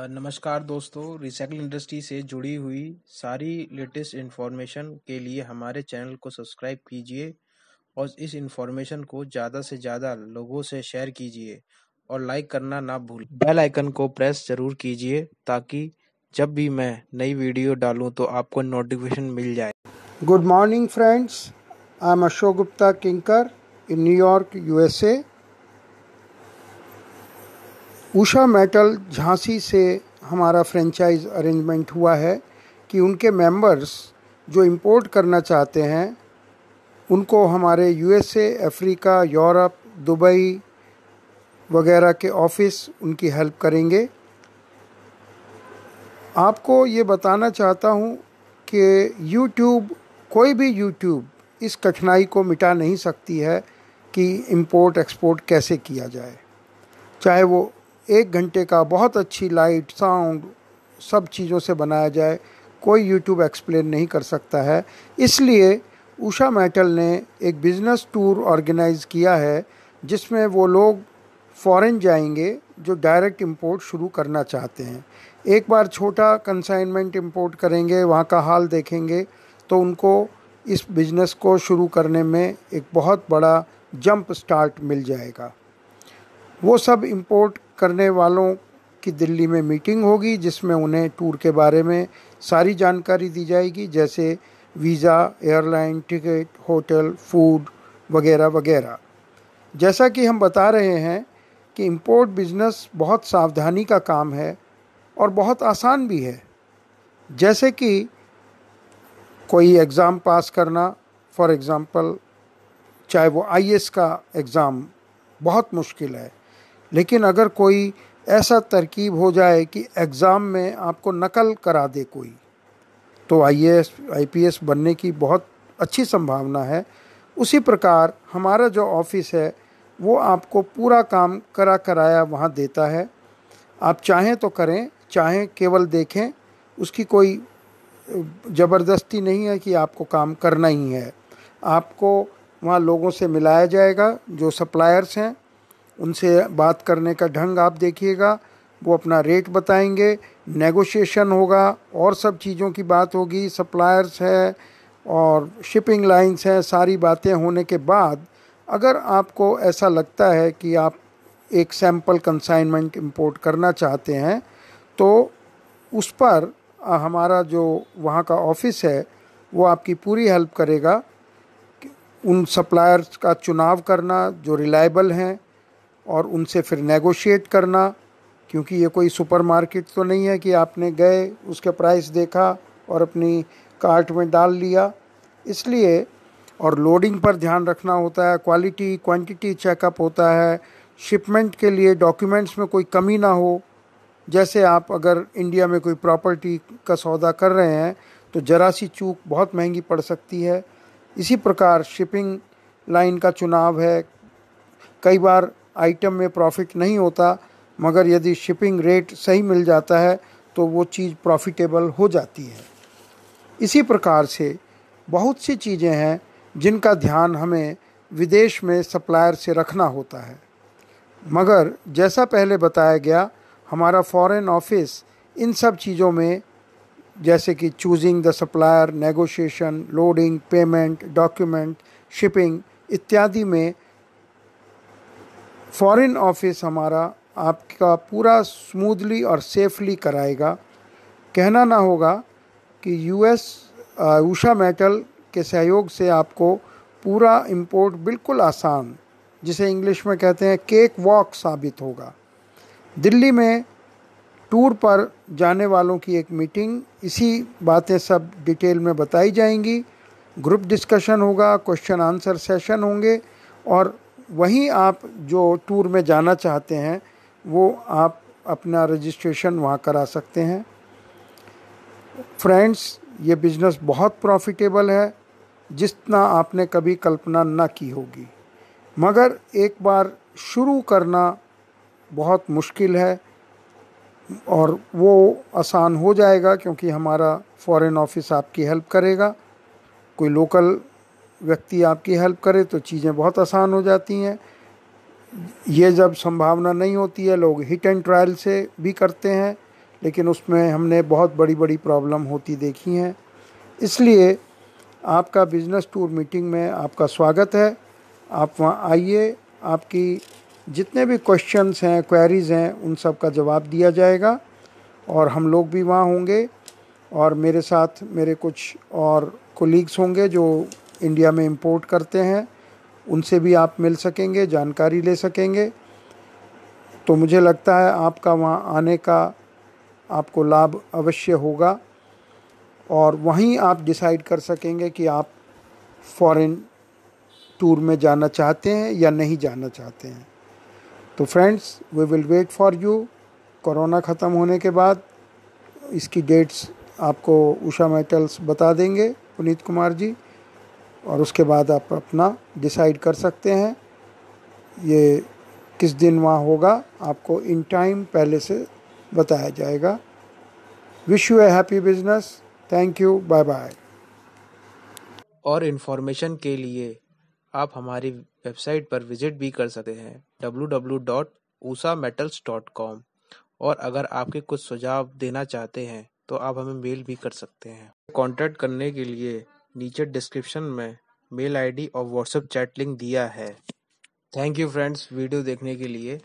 नमस्कार दोस्तों recycle industry से जुड़ी हुई सारी लेटेस्ट इन्फॉर्मेशन के लिए हमारे चैनल को सब्सक्राइब कीजिए और इस इन्फॉर्मेशन को ज़्यादा से ज़्यादा लोगों से शेयर कीजिए और लाइक करना ना भूल बेल आइकन को प्रेस जरूर कीजिए ताकि जब भी मैं नई वीडियो डालूं तो आपको नोटिफिकेशन मिल जाए good morning friends I am Ashok Gupta किंकर in New York USA Usha metal Jhansi से हमारा फ्रेंचाइज अरेंजमेंट हुआ है कि उनके मेंबर्स जो इंपोर्ट करना चाहते हैं उनको हमारे यूएसए अफ्रीका यूरोप दुबई वगैरह के ऑफिस उनकी हेल्प करेंगे आपको ये बताना चाहता हूँ कि यूट्यूब कोई भी यूट्यूब इस कठिनाई को मिटा नहीं सकती है कि इंपोर्ट एक्सपोर्ट कैसे किया जाए चाहे वो एक घंटे का बहुत अच्छी लाइट साउंड सब चीज़ों से बनाया जाए कोई यूट्यूब एक्सप्लेन नहीं कर सकता है इसलिए उषा मेटल ने एक बिज़नेस टूर ऑर्गेनाइज़ किया है जिसमें वो लोग फॉरेन जाएंगे जो डायरेक्ट इंपोर्ट शुरू करना चाहते हैं एक बार छोटा कंसाइनमेंट इंपोर्ट करेंगे वहाँ का हाल देखेंगे तो उनको इस बिज़नेस को शुरू करने में एक बहुत बड़ा जंप स्टार्ट मिल जाएगा वो सब इंपोर्ट करने वालों की दिल्ली में मीटिंग होगी जिसमें उन्हें टूर के बारे में सारी जानकारी दी जाएगी जैसे visa airline ticket hotel food वगैरह वगैरह जैसा कि हम बता रहे हैं कि इम्पोर्ट बिजनेस बहुत सावधानी का काम है और बहुत आसान भी है जैसे कि कोई एग्ज़ाम पास करना फॉर एग्ज़ाम्पल चाहे वो आई का एग्ज़ाम बहुत मुश्किल है लेकिन अगर कोई ऐसा तरकीब हो जाए कि एग्ज़ाम में आपको नकल करा दे कोई तो I I S P S बनने की बहुत अच्छी संभावना है उसी प्रकार हमारा जो ऑफिस है वो आपको पूरा काम करा कराया वहाँ देता है आप चाहें तो करें चाहें केवल देखें उसकी कोई ज़बरदस्ती नहीं है कि आपको काम करना ही है आपको वहाँ लोगों से मिलाया जाएगा जो सप्लायर्स हैं उनसे बात करने का ढंग आप देखिएगा वो अपना रेट बताएंगे नेगोशिएशन होगा और सब चीज़ों की बात होगी सप्लायर्स है और शिपिंग लाइंस हैं सारी बातें होने के बाद अगर आपको ऐसा लगता है कि आप एक सैम्पल कंसाइनमेंट इंपोर्ट करना चाहते हैं तो उस पर हमारा जो वहाँ का ऑफिस है वो आपकी पूरी हेल्प करेगा उन सप्लायर्स का चुनाव करना जो रिलायबल हैं और उनसे फिर नेगोशिएट करना क्योंकि ये कोई सुपरमार्केट तो नहीं है कि आपने गए उसके प्राइस देखा और अपनी कार्ट में डाल लिया इसलिए और लोडिंग पर ध्यान रखना होता है क्वालिटी क्वांटिटी चेकअप होता है शिपमेंट के लिए डॉक्यूमेंट्स में कोई कमी ना हो जैसे आप अगर इंडिया में कोई प्रॉपर्टी का सौदा कर रहे हैं तो जरा सी चूक बहुत महंगी पड़ सकती है इसी प्रकार शिपिंग लाइन का चुनाव है कई बार आइटम में प्रॉफिट नहीं होता मगर यदि शिपिंग रेट सही मिल जाता है तो वो चीज़ प्रॉफिटेबल हो जाती है इसी प्रकार से बहुत सी चीज़ें हैं जिनका ध्यान हमें विदेश में सप्लायर से रखना होता है मगर जैसा पहले बताया गया हमारा फॉरेन ऑफिस इन सब चीज़ों में जैसे कि choosing the supplier negotiation loading payment document shipping इत्यादि में फॉरेन ऑफिस हमारा आपका पूरा स्मूथली और सेफली कराएगा कहना ना होगा कि यूएस उषा मेटल के सहयोग से आपको पूरा इंपोर्ट बिल्कुल आसान जिसे इंग्लिश में कहते हैं केक वॉक साबित होगा दिल्ली में टूर पर जाने वालों की एक मीटिंग इसी बातें सब डिटेल में बताई जाएंगी ग्रुप डिस्कशन होगा क्वेश्चन आंसर सेशन होंगे और वहीं आप जो टूर में जाना चाहते हैं वो आप अपना रजिस्ट्रेशन वहाँ करा सकते हैं फ्रेंड्स ये बिज़नेस बहुत प्रॉफिटेबल है जितना आपने कभी कल्पना ना की होगी मगर एक बार शुरू करना बहुत मुश्किल है और वो आसान हो जाएगा क्योंकि हमारा फॉरेन ऑफिस आपकी हेल्प करेगा कोई लोकल व्यक्ति आपकी हेल्प करे तो चीज़ें बहुत आसान हो जाती हैं ये जब संभावना नहीं होती है लोग हिट एंड ट्रायल से भी करते हैं लेकिन उसमें हमने बहुत बड़ी बड़ी प्रॉब्लम होती देखी हैं इसलिए आपका बिजनेस टूर मीटिंग में आपका स्वागत है आप वहाँ आइए आपकी जितने भी क्वेश्चंस हैं क्वेरीज़ हैं उन सब का जवाब दिया जाएगा और हम लोग भी वहाँ होंगे और मेरे साथ मेरे कुछ और कोलीग्स होंगे जो इंडिया में इंपोर्ट करते हैं उनसे भी आप मिल सकेंगे जानकारी ले सकेंगे तो मुझे लगता है आपका वहाँ आने का आपको लाभ अवश्य होगा और वहीं आप डिसाइड कर सकेंगे कि आप फॉरेन टूर में जाना चाहते हैं या नहीं जाना चाहते हैं तो friends we will wait for you corona ख़त्म होने के बाद इसकी डेट्स आपको उषा मेटल्स बता देंगे पुनीत कुमार जी और उसके बाद आप अपना डिसाइड कर सकते हैं ये किस दिन वहाँ होगा आपको इन टाइम पहले से बताया जाएगा wish you a happy business thank you bye bye और इन्फॉर्मेशन के लिए आप हमारी वेबसाइट पर विजिट भी कर सकते हैं कॉम और अगर आपके कुछ सुझाव देना चाहते हैं तो आप हमें मेल भी कर सकते हैं कांटेक्ट करने के लिए नीचे डिस्क्रिप्शन में मेल आईडी और व्हाट्सएप चैट लिंक दिया है थैंक यू फ्रेंड्स वीडियो देखने के लिए